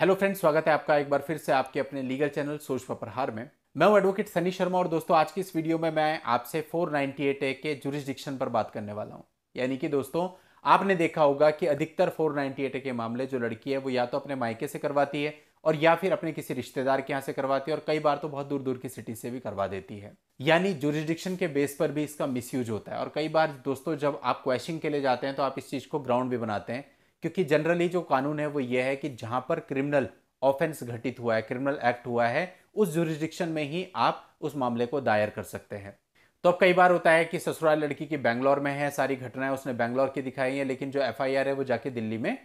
hello friends स्वागत है आपका एक बार फिर से आपके अपने लीगल चैनल सोच प्रहार में मैं हूं एडवोकेट सनी शर्मा और दोस्तों आज की इस वीडियो में मैं आपसे 498 ए के जुरिस्डिक्शन पर बात करने वाला हूं यानी कि दोस्तों आपने देखा होगा कि अधिकतर 498 ए के मामले जो लड़की है वो या तो अपने मायके से करवाती है और या फिर अपने किसी रिश्तेदार के यहाँ से करवाती है और कई बार तो बहुत दूर दूर की सिटी से भी करवा देती है यानी जुरिस्डिक्शन के बेस पर भी इसका मिसयूज होता है और कई बार दोस्तों जब आप क्वेश्चन के लिए जाते हैं तो आप इस चीज़ को ग्राउंड भी बनाते हैं क्योंकि जनरली जो कानून है वो ये है कि जहां पर क्रिमिनल ऑफेंस घटित हुआ है क्रिमिनल एक्ट हुआ है उस जुरिस्डिक्शन में ही आप उस मामले को दायर कर सकते हैं तो अब कई बार होता है कि ससुराल लड़की की बैंगलोर में है सारी घटनाएं उसने बैंगलोर की दिखाई है लेकिन जो एफ है वो जाके दिल्ली में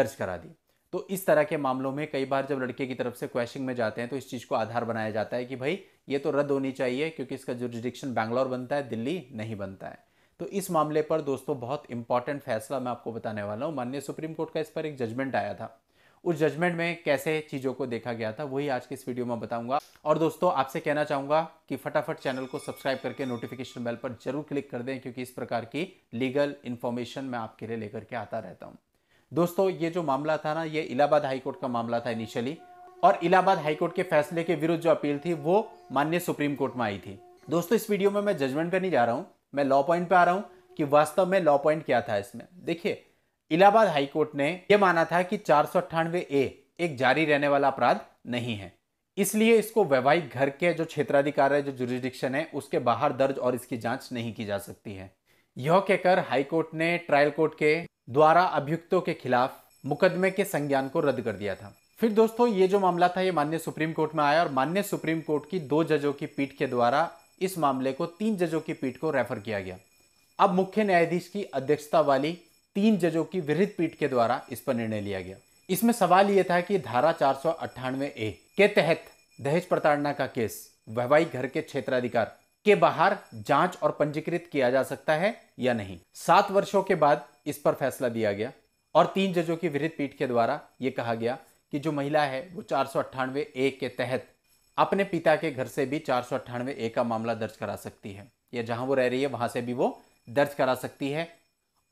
दर्ज करा दी तो इस तरह के मामलों में कई बार जब लड़के की तरफ से क्वेश्चन में जाते हैं तो इस चीज़ को आधार बनाया जाता है कि भाई ये तो रद्द होनी चाहिए क्योंकि इसका जुरिस्डिक्शन बैंगलोर बनता है दिल्ली नहीं बनता है तो इस मामले पर दोस्तों बहुत इंपॉर्टेंट फैसला मैं आपको बताने वाला हूँ माननीय सुप्रीम कोर्ट का इस पर एक जजमेंट आया था उस जजमेंट में कैसे चीज़ों को देखा गया था वही आज के इस वीडियो में बताऊंगा और दोस्तों आपसे कहना चाहूंगा कि फटाफट चैनल को सब्सक्राइब करके नोटिफिकेशन बेल पर जरूर क्लिक कर दें क्योंकि इस प्रकार की लीगल इन्फॉर्मेशन मैं आपके लिए लेकर के आता रहता हूँ दोस्तों ये जो मामला था ना ये इलाहाबाद हाईकोर्ट का मामला था इनिशियली और इलाहाबाद हाईकोर्ट के फैसले के विरुद्ध जो अपील थी वो माननीय सुप्रीम कोर्ट में आई थी दोस्तों इस वीडियो में मैं जजमेंट पर नहीं जा रहा हूँ मैं लॉ पॉइंट पे आ रहा हूं कि वास्तव में लॉ पॉइंट क्या था इसमें देखिए इलाहाबाद हाईकोर्ट ने यह माना था कि चार ए एक जारी रहने वाला अपराध नहीं है इसलिए इसको वैवाहिक घर के जो क्षेत्राधिकार है जो जुरिस्डिक्शन है उसके बाहर दर्ज और इसकी जांच नहीं की जा सकती है यह कहकर हाईकोर्ट ने ट्रायल कोर्ट के द्वारा अभियुक्तों के खिलाफ मुकदमे के संज्ञान को रद्द कर दिया था फिर दोस्तों ये जो मामला था ये मान्य सुप्रीम कोर्ट में आया और मान्य सुप्रीम कोर्ट की दो जजों की पीठ के द्वारा इस मामले को तीन जजों की पीठ को रेफर किया गया अब मुख्य न्यायाधीश की अध्यक्षता वाली तीन जजों की विहित पीठ के द्वारा इस पर निर्णय लिया गया इसमें सवाल यह था कि धारा चार ए के तहत दहेज प्रताड़ना का केस वैवाहिक घर के क्षेत्राधिकार के बाहर जांच और पंजीकृत किया जा सकता है या नहीं सात वर्षों के बाद इस पर फैसला दिया गया और तीन जजों की विहित पीठ के द्वारा यह कहा गया कि जो महिला है वो चार ए के तहत अपने पिता के घर से भी चार सौ अट्ठानवे ए का मामला दर्ज करा सकती है या जहां वो रह रही है वहां से भी वो दर्ज करा सकती है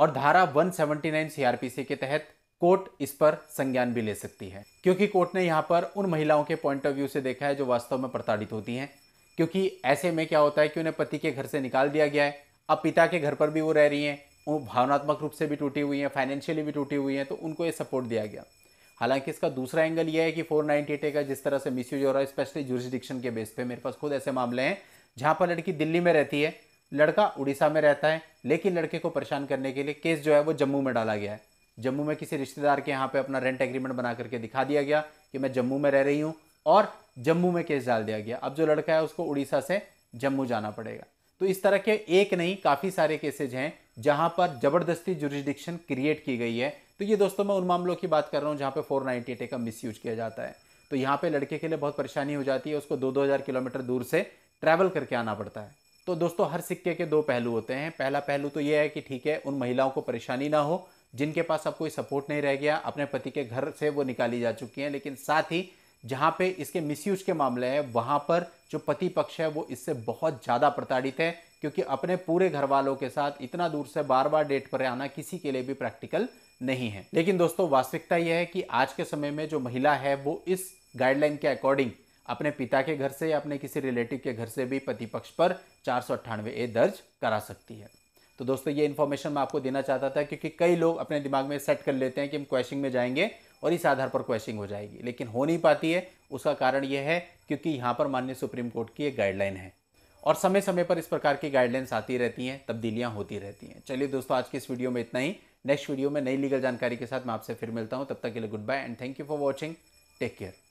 और धारा 179 सीआरपीसी के तहत कोर्ट इस पर संज्ञान भी ले सकती है क्योंकि कोर्ट ने यहाँ पर उन महिलाओं के पॉइंट ऑफ व्यू से देखा है जो वास्तव में प्रताड़ित होती हैं क्योंकि ऐसे में क्या होता है कि उन्हें पति के घर से निकाल दिया गया है अब पिता के घर पर भी वो रह रही हैं वो भावनात्मक रूप से भी टूटी हुई हैं फाइनेंशियली भी टूटी हुई हैं तो उनको ये सपोर्ट दिया गया हालांकि इसका दूसरा एंगल यह है कि एट ए का जिस तरह से यूज हो रहा है स्पेशली जुरिस्डिक्शन के बेस पे मेरे पास खुद ऐसे मामले हैं जहां पर लड़की दिल्ली में रहती है लड़का उड़ीसा में रहता है लेकिन लड़के को परेशान करने के लिए केस जो है वो जम्मू में डाला गया है जम्मू में किसी रिश्तेदार के यहाँ पे अपना रेंट एग्रीमेंट बना करके दिखा दिया गया कि मैं जम्मू में रह रही हूँ और जम्मू में केस डाल दिया गया अब जो लड़का है उसको उड़ीसा से जम्मू जाना पड़ेगा तो इस तरह के एक नहीं काफ़ी सारे केसेज हैं जहां पर जबरदस्ती जुरिस्डिक्शन क्रिएट की गई है तो ये दोस्तों मैं उन मामलों की बात कर रहा हूँ जहाँ पे फोर नाइन्टी का मिस किया जाता है तो यहाँ पे लड़के के लिए बहुत परेशानी हो जाती है उसको दो दो हज़ार किलोमीटर दूर से ट्रैवल करके आना पड़ता है तो दोस्तों हर सिक्के के दो पहलू होते हैं पहला पहलू तो ये है कि ठीक है उन महिलाओं को परेशानी ना हो जिनके पास अब कोई सपोर्ट नहीं रह गया अपने पति के घर से वो निकाली जा चुकी हैं लेकिन साथ ही जहाँ पे इसके मिस के मामले हैं वहाँ पर जो पति पक्ष है वो इससे बहुत ज़्यादा प्रताड़ित है क्योंकि अपने पूरे घर वालों के साथ इतना दूर से बार बार डेट पर आना किसी के लिए भी प्रैक्टिकल नहीं है लेकिन दोस्तों वास्तविकता यह है कि आज के समय में जो महिला है वो इस गाइडलाइन के अकॉर्डिंग अपने पिता के घर से या अपने किसी रिलेटिव के घर से भी पति पक्ष पर चार ए दर्ज करा सकती है तो दोस्तों ये इन्फॉर्मेशन मैं आपको देना चाहता था क्योंकि कई लोग अपने दिमाग में सेट कर लेते हैं कि हम क्वेश्चन में जाएंगे और इस आधार पर क्वेश्चन हो जाएगी लेकिन हो नहीं पाती है उसका कारण यह है क्योंकि यहाँ पर माननीय सुप्रीम कोर्ट की एक गाइडलाइन है और समय समय पर इस प्रकार की गाइडलाइंस आती रहती हैं तब्दीलियाँ होती रहती हैं चलिए दोस्तों आज की इस वीडियो में इतना ही नेक्स्ट वीडियो में नई लीगल जानकारी के साथ मैं आपसे फिर मिलता हूँ तब तक के लिए good bye and thank you for watching take care